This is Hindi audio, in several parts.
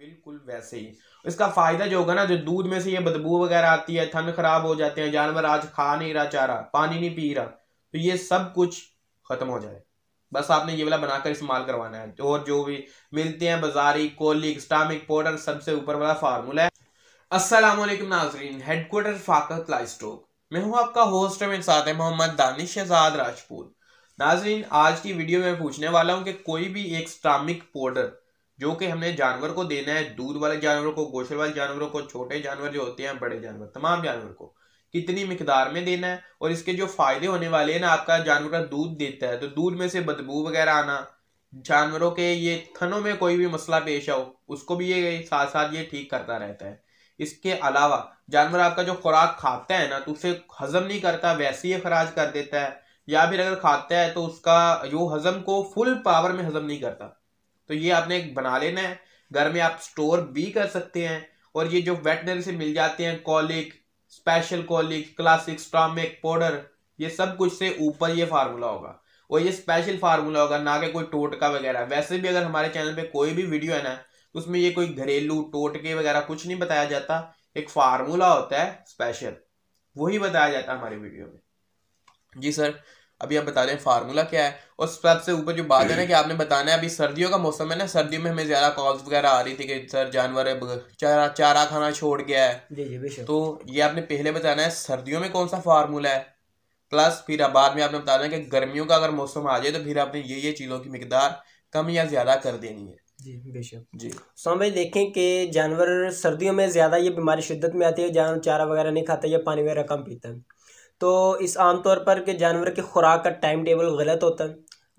बिल्कुल वैसे ही इसका फ़ायदा जो होगा ना जो दूध में से ये बदबू वगैरह आती है थन खराब हो जाते हैं जानवर आज खा नहीं रहा चारा पानी नहीं पी रहा तो ये सब कुछ ख़त्म हो जाए बस आपने ये वाला बनाकर इस्तेमाल करवाना है और जो भी मिलते हैं बाजारी कोलिक स्टामिक पाउडर सबसे ऊपर वाला फार्मूला है अस्सलाम नाजरीन हेडक्वार्टर फाकत लाइस्टोक मैं हूँ आपका होस्ट मेरे साथ है मोहम्मद दानिश शहजाद राजपूत नाजरीन आज की वीडियो में पूछने वाला हूँ कि कोई भी एक स्टामिक पाउडर जो कि हमने जानवर को देना है दूध वाले जानवर को गोशल वाले जानवरों को छोटे जानवर जो होते हैं बड़े जानवर तमाम जानवर को कितनी मकदार में देना है और इसके जो फायदे होने वाले हैं ना आपका जानवर का दूध देता है तो दूध में से बदबू वगैरह आना जानवरों के ये थनों में कोई भी मसला पेश आओ उसको भी ये साथ साथ ये ठीक करता रहता है इसके अलावा जानवर आपका जो खुराक खाता है ना तो उसे हजम नहीं करता वैसे ही खराज कर देता है या फिर अगर खाता है तो उसका जो हजम को फुल पावर में हजम नहीं करता तो ये आपने बना लेना है घर में आप स्टोर भी कर सकते हैं और ये जो वेटनरी से मिल जाते हैं कॉलिक स्पेशल कॉलिक क्लासिक स्ट्रामिक पाउडर ये सब कुछ से ऊपर ये फार्मूला होगा और ये स्पेशल फार्मूला होगा ना कि कोई टोटका वगैरह वैसे भी अगर हमारे चैनल पे कोई भी वीडियो है ना तो उसमें ये कोई घरेलू टोटके वगैरह कुछ नहीं बताया जाता एक फार्मूला होता है स्पेशल वही बताया जाता है हमारी वीडियो में जी सर अभी आप बता हैं फार्मूला क्या है और सबसे ऊपर जो बात है ना कि आपने बताना है अभी सर्दियों का मौसम है ना सर्दियों में हमें ज़्यादा कॉल्स वगैरह आ रही थी कि सर जानवर चारा चारा खाना छोड़ गया है तो ये आपने पहले बताना है सर्दियों में कौन सा फार्मूला है प्लस फिर बाद में आपने बताना है कि गर्मियों का अगर मौसम आ जाए तो फिर आपने ये ये चीज़ों की मकदार कम या ज़्यादा कर देनी है जी बेशक जी सो भाई देखें कि जानवर सर्दियों में ज़्यादा ये बीमारी शिद्दत में आती है जानवर चारा वगैरह नहीं खाता या पानी वगैरह कम पीता है तो इस आमतौर पर कि जानवर की खुराक का टाइम टेबल गलत होता है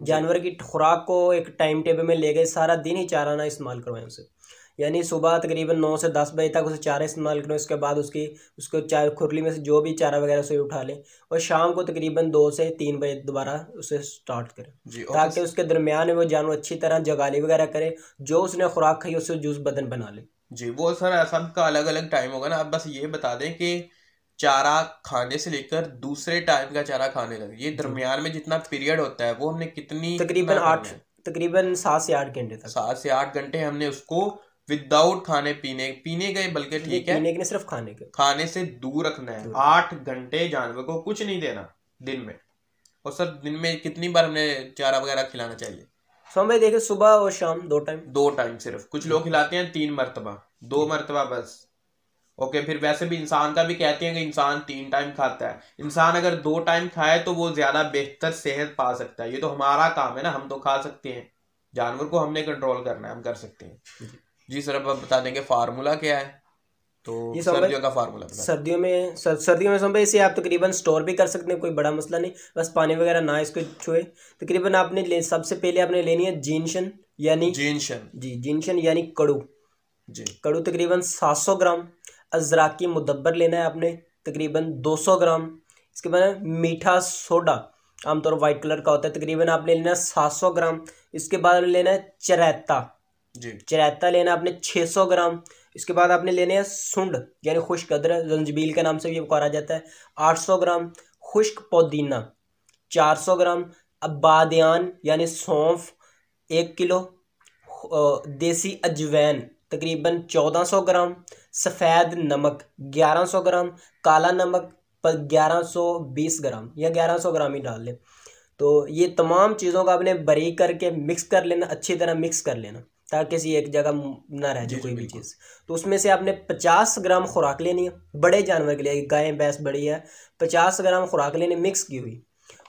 जानवर की खुराक को एक टाइम टेबल में ले गए सारा दिन ही चारा ना इस्तेमाल करवाएं उसे यानी सुबह तकरीबन नौ से दस बजे तक उसे चारा इस्तेमाल करें उसके बाद उसकी उसको चाय खुरली में से जो भी चारा वगैरह उसे उठा लें और शाम को तकरीबन दो से तीन बजे दोबारा उसे स्टार्ट करें ताकि उसके दरमियान में वो जानवर अच्छी तरह जगाली वगैरह करे जो उसने खुराक खाई उसे जूस बदन बना ले जी वो सर ऐसा का अलग अलग टाइम होगा ना आप बस ये बता दें कि चारा खाने से लेकर दूसरे टाइम का चारा खाने तक ये दरमियान में जितना पीरियड होता है वो हमने कितनी तकरीबन आठ तकरीबन सात से आठ घंटे तक सात से आठ घंटे हमने उसको विदाउट खाने पीने पीने गए बल्कि ठीक है पीने के सिर्फ खाने के खाने से दूर रखना है आठ घंटे जानवर को कुछ नहीं देना दिन में और सर दिन में कितनी बार हमने चारा वगैरह खिलाना चाहिए समय देखे सुबह और शाम दो टाइम दो टाइम सिर्फ कुछ लोग खिलाते हैं तीन मरतबा दो मरतबा बस ओके फिर वैसे भी इंसान का भी कहते हैं कि इंसान तीन टाइम खाता है इंसान अगर दो टाइम खाए तो वो ज़्यादा बेहतर सेहत पा सकता है ये तो हमारा काम है ना हम तो खा सकते हैं जानवर को हमने कंट्रोल करना है हम कर सकते हैं जी सर अब बता देंगे फार्मूला क्या है तो सर्दियों का फार्मूला सर्दियों में सर, सर्दियों में समय इसे आप तकरीबन तो स्टोर भी कर सकते हैं कोई बड़ा मसला नहीं बस पानी वगैरह ना इसको छुए तकरीबन तो आपने ले सबसे पहले आपने लेनी है जीनशन यानी जीनशन जी जीनशन यानी कड़ू जी कड़ू तकरीबन सात सौ ग्राम अजरा की मुदब्बर लेना है आपने तकरीबन 200 ग्राम इसके बाद मीठा सोडा आमतौर वाइट कलर का होता है तकरीबन आपने लेना है सात ग्राम इसके बाद लेना है चरैता जी चरैता लेना आपने सौ ग्राम इसके बाद आपने लेने हैं सुंड यानी खुश्क अदर जंजबील के नाम से भी पुकारा जाता है 800 ग्राम खुश्क पुदीना 400 ग्राम अबादयान यानी सौंफ एक किलो देसी अजवैन तकरीबन 1400 ग्राम सफ़ेद नमक 1100 ग्राम काला नमक पर 1120 ग्राम या 1100 ग्राम ही डाल लें तो ये तमाम चीज़ों का आपने बरी करके मिक्स कर लेना अच्छी तरह मिक्स कर लेना ताकि किसी एक जगह ना रह जाए कोई भी चीज़ तो उसमें से आपने पचास ग्राम खुराक लेनी है बड़े जानवर के लिए गाय भैंस बड़ी है पचास ग्राम खुराक लेने मिक्स की हुई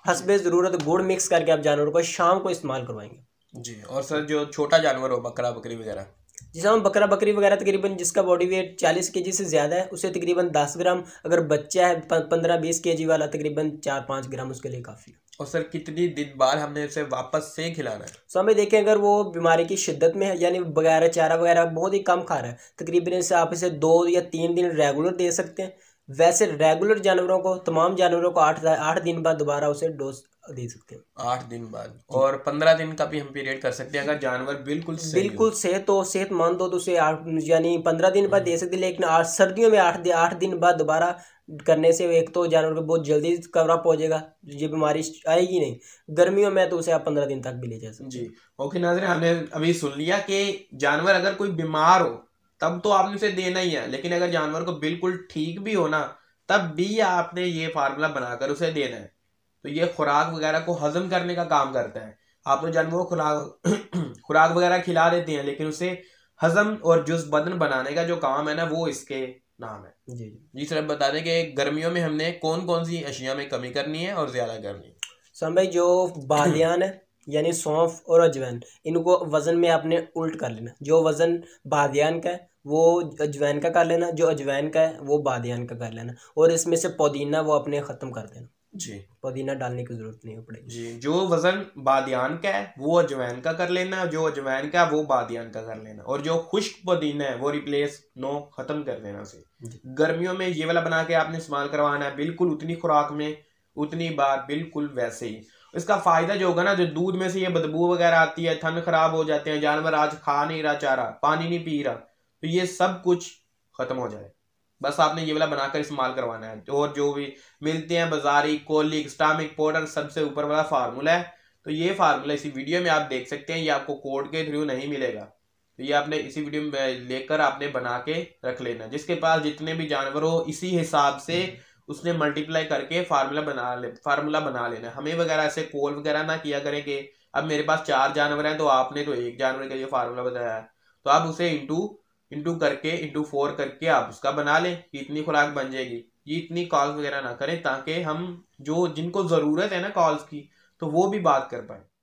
हंसबे ज़रूरत गुड़ मिक्स करके आप जानवर को शाम को इस्तेमाल करवाएंगे जी और सर जो छोटा जानवर हो बकरा बकरी वगैरह जैसे हम बकरा बकरी वगैरह तकरीबन जिसका बॉडी वेट चालीस के से ज़्यादा है उसे तकरीबन दस ग्राम अगर बच्चा है पंद्रह बीस के वाला तकरीबन चार पाँच ग्राम उसके लिए काफ़ी और सर कितनी दिन बाद हमने उसे वापस से खिलाना है सो हमें देखें अगर वो बीमारी की शिद्दत में है यानी बगैर चारा वगैरह बहुत ही कम खा रहा है तकरीबन इसे आप इसे दो या तीन दिन रेगुलर दे सकते हैं वैसे रेगुलर जानवरों को तमाम जानवरों को आठ आठ दिन बाद दोबारा उसे डोज दे सकते हैं आठ दिन बाद और पंद्रह दिन का भी हम पीरियड कर सकते हैं अगर जानवर बिल्कुल सही बिल्कुल सेहत हो तो, सेहतमंद हो तो उसे यानी पंद्रह दिन बाद दे सकते हैं लेकिन आठ सर्दियों में आठ आठ दिन बाद दोबारा करने से एक तो जानवर को बहुत जल्दी कवर अप हो जाएगा ये बीमारी आएगी नहीं गर्मियों में तो उसे आप पंद्रह दिन तक भी ले जा सकते जी ओके नाजरे हमने अभी सुन लिया कि जानवर अगर कोई बीमार हो तब तो आपने उसे देना ही है लेकिन अगर जानवर को बिल्कुल ठीक भी हो ना तब भी आपने ये फार्मूला बनाकर उसे देना है तो ये खुराक वगैरह को हजम करने का काम करता है आप तो जानवर को खुराक खुराक वगैरह खिला देते हैं लेकिन उसे हजम और जुज बदन बनाने का जो काम है ना वो इसके नाम है जी जी जी सर बता दें कि गर्मियों में हमने कौन कौन सी अशिया में कमी करनी है और ज़्यादा करनी है सर भाई जो बालियान है यानी सौंफ और अजवैन इनको वज़न में आपने उल्ट कर लेना जो वज़न बादन का है वो अजवैन का कर लेना जो अजवैन का है वो बादन का कर लेना और इसमें से पुदीना वो अपने ख़त्म कर देना जी पुदीना डालने की ज़रूरत नहीं पड़ेगी जी जो वज़न बादन का है वो अजवैन का कर लेना जो अजवैन का वो बादन का कर लेना और जो खुश्क पुदीना है वो रिप्लेस नो ख़त्म कर देना उसे गर्मियों में ये वाला बना के आपने इस्तेमाल करवाना है बिल्कुल उतनी खुराक में उतनी बार बिल्कुल वैसे ही इसका फ़ायदा जो होगा ना जो दूध में से ये बदबू वगैरह आती है थन खराब हो जाते हैं जानवर आज खा नहीं रहा चारा पानी नहीं पी रहा तो ये सब कुछ ख़त्म हो जाए बस आपने ये वाला बनाकर इस्तेमाल करवाना है तो और जो भी मिलते हैं बाजारी कोलिक स्टामिक पाउडर सबसे ऊपर वाला फार्मूला है तो ये फार्मूला इसी वीडियो में आप देख सकते हैं ये आपको कोड के थ्रू नहीं मिलेगा तो ये आपने इसी वीडियो में लेकर आपने बना के रख लेना जिसके पास जितने भी जानवर हो इसी हिसाब से उसने मल्टीप्लाई करके फार्मूला बना ले फार्मूला बना लेना हमें वगैरह ऐसे कॉल वगैरह ना किया करें कि अब मेरे पास चार जानवर हैं तो आपने तो एक जानवर के लिए फार्मूला बताया है तो आप उसे इंटू इंटू करके इंटू फोर करके आप उसका बना लें कि इतनी खुराक बन जाएगी ये इतनी कॉल्स वगैरह ना करें ताकि हम जो जिनको ज़रूरत है ना कॉल्स की तो वो भी बात कर पाए